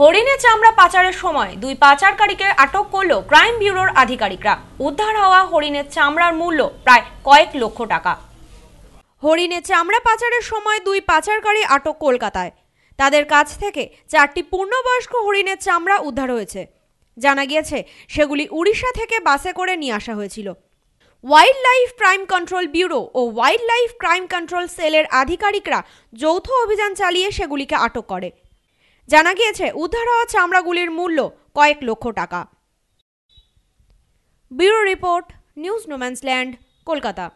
হরিণে চামড়া পাচারের সময় দুই পাচারকারীকে আটক করল ক্রাইম ব্যুরোর আধিকারিকরা উদ্ধার হওয়া হরিণের চামড়ার মূল্য প্রায় কয়েক লক্ষ টাকা হরিণে চামড়া পাচারের সময় দুই পাচারকারী আটক কলকাতায় তাদের কাছ থেকে চারটি পূর্ণবয়স্ক হরিণের চামড়া উদ্ধার হয়েছে জানা গিয়েছে সেগুলি উড়িষ্যা থেকে বাসে করে নিয়ে আসা হয়েছিল wildlife crime control bureau ও ওয়াইল্ড লাইফ ক্রাইম কন্ট্রোল সেলের আধিকারিকরা যৌথ অভিযান চালিয়ে সেগুলিকে আটক করে জানা গিয়েছে উদ্ধার হওয়া চামড়াগুলির মূল্য কয়েক লক্ষ টাকা bureau report news no man's land Kolkata